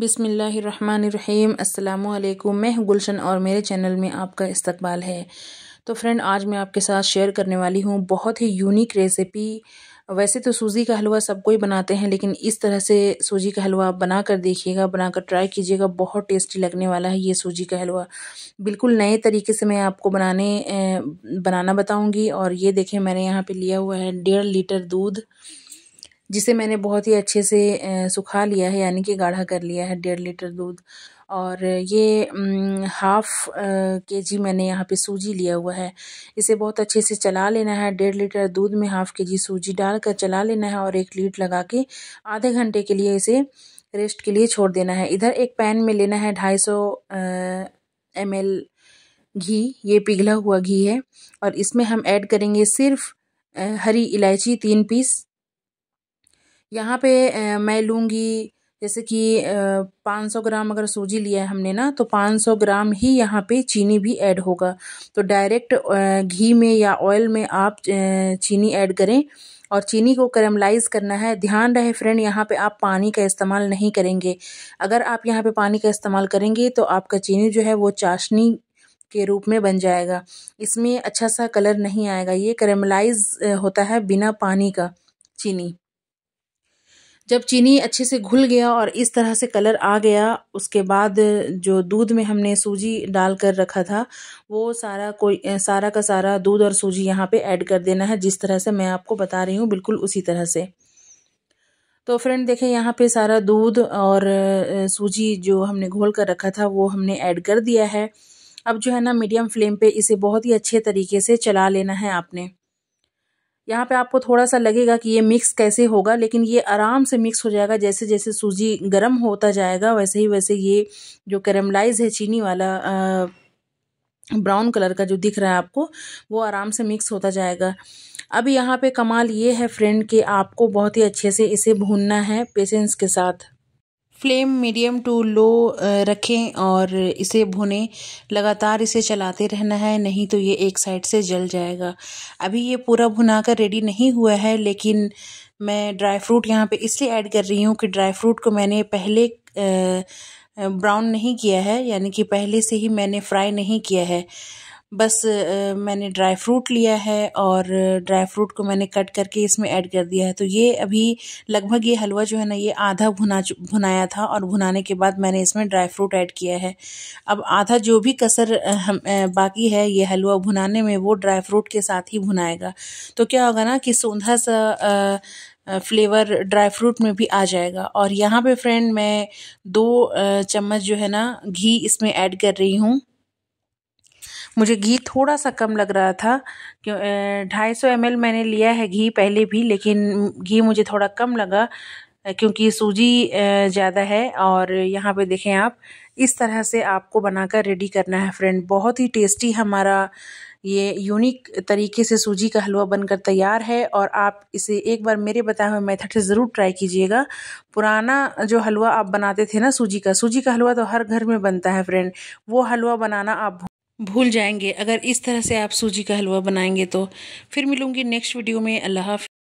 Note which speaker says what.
Speaker 1: बिसमीम् अल्लाम मैं गुलशन और मेरे चैनल में आपका इस्तबाल है तो फ्रेंड आज मैं आपके साथ शेयर करने वाली हूँ बहुत ही यूनिक रेसिपी वैसे तो सूजी का हलवा सब कोई बनाते हैं लेकिन इस तरह से सूजी का हलवा आप बना कर देखिएगा बना कर ट्राई कीजिएगा बहुत टेस्टी लगने वाला है ये सूजी का हलवा बिल्कुल नए तरीके से मैं आपको बनाने बनाना बताऊँगी और ये देखें मैंने यहाँ पर लिया हुआ है डेढ़ लीटर दूध जिसे मैंने बहुत ही अच्छे से सुखा लिया है यानी कि गाढ़ा कर लिया है डेढ़ लीटर दूध और ये हाफ़ के जी मैंने यहाँ पे सूजी लिया हुआ है इसे बहुत अच्छे से चला लेना है डेढ़ लीटर दूध में हाफ़ के जी सूजी डालकर चला लेना है और एक लीट लगा के आधे घंटे के लिए इसे रेस्ट के लिए छोड़ देना है इधर एक पैन में लेना है ढाई सौ एम एल घी ये पिघला हुआ घी है और इसमें हम ऐड करेंगे सिर्फ हरी इलायची तीन पीस यहाँ पे मैं लूँगी जैसे कि पाँच सौ ग्राम अगर सूजी लिया है हमने ना तो पाँच सौ ग्राम ही यहाँ पे चीनी भी ऐड होगा तो डायरेक्ट घी में या ऑयल में आप चीनी ऐड करें और चीनी को करमलाइज़ करना है ध्यान रहे फ्रेंड यहाँ पे आप पानी का इस्तेमाल नहीं करेंगे अगर आप यहाँ पे पानी का इस्तेमाल करेंगे तो आपका चीनी जो है वो चाशनी के रूप में बन जाएगा इसमें अच्छा सा कलर नहीं आएगा ये करमलाइज होता है बिना पानी का चीनी जब चीनी अच्छे से घुल गया और इस तरह से कलर आ गया उसके बाद जो दूध में हमने सूजी डाल कर रखा था वो सारा कोई सारा का सारा दूध और सूजी यहाँ पे ऐड कर देना है जिस तरह से मैं आपको बता रही हूँ बिल्कुल उसी तरह से तो फ्रेंड देखें यहाँ पे सारा दूध और सूजी जो हमने घोल कर रखा था वो हमने ऐड कर दिया है अब जो है ना मीडियम फ्लेम पे इसे बहुत ही अच्छे तरीके से चला लेना है आपने यहाँ पे आपको थोड़ा सा लगेगा कि ये मिक्स कैसे होगा लेकिन ये आराम से मिक्स हो जाएगा जैसे जैसे सूजी गर्म होता जाएगा वैसे ही वैसे ये जो कैरमलाइज है चीनी वाला ब्राउन कलर का जो दिख रहा है आपको वो आराम से मिक्स होता जाएगा अब यहाँ पे कमाल ये है फ्रेंड कि आपको बहुत ही अच्छे से इसे भूनना है पेशेंस के साथ फ्लेम मीडियम टू लो रखें और इसे भुने लगातार इसे चलाते रहना है नहीं तो ये एक साइड से जल जाएगा अभी ये पूरा भुना कर रेडी नहीं हुआ है लेकिन मैं ड्राई फ्रूट यहाँ पे इसलिए ऐड कर रही हूँ कि ड्राई फ्रूट को मैंने पहले ब्राउन नहीं किया है यानी कि पहले से ही मैंने फ्राई नहीं किया है बस मैंने ड्राई फ्रूट लिया है और ड्राई फ्रूट को मैंने कट करके इसमें ऐड कर दिया है तो ये अभी लगभग ये हलवा जो है ना ये आधा भुना भुनाया था और भुनाने के बाद मैंने इसमें ड्राई फ्रूट ऐड किया है अब आधा जो भी कसर हम बाकी है ये हलवा भुनाने में वो ड्राई फ्रूट के साथ ही भुनाएगा तो क्या होगा ना कि सौंधा सा आ, फ्लेवर ड्राई फ्रूट में भी आ जाएगा और यहाँ पे फ्रेंड मैं दो चम्मच जो है ना घी इसमें ऐड कर रही हूँ मुझे घी थोड़ा सा कम लग रहा था क्यों ढाई सौ एम मैंने लिया है घी पहले भी लेकिन घी मुझे थोड़ा कम लगा क्योंकि सूजी ज़्यादा है और यहाँ पे देखें आप इस तरह से आपको बनाकर रेडी करना है फ्रेंड बहुत ही टेस्टी हमारा ये यूनिक तरीके से सूजी का हलवा बनकर तैयार है और आप इसे एक बार मेरे बताए हुए मेथड से ज़रूर ट्राई कीजिएगा पुराना जो हलवा आप बनाते थे ना सूजी का सूजी का हलवा तो हर घर में बनता है फ्रेंड वो हलवा बनाना आप भूल जाएंगे अगर इस तरह से आप सूजी का हलवा बनाएंगे तो फिर मिलूंगी नेक्स्ट वीडियो में अल्लाह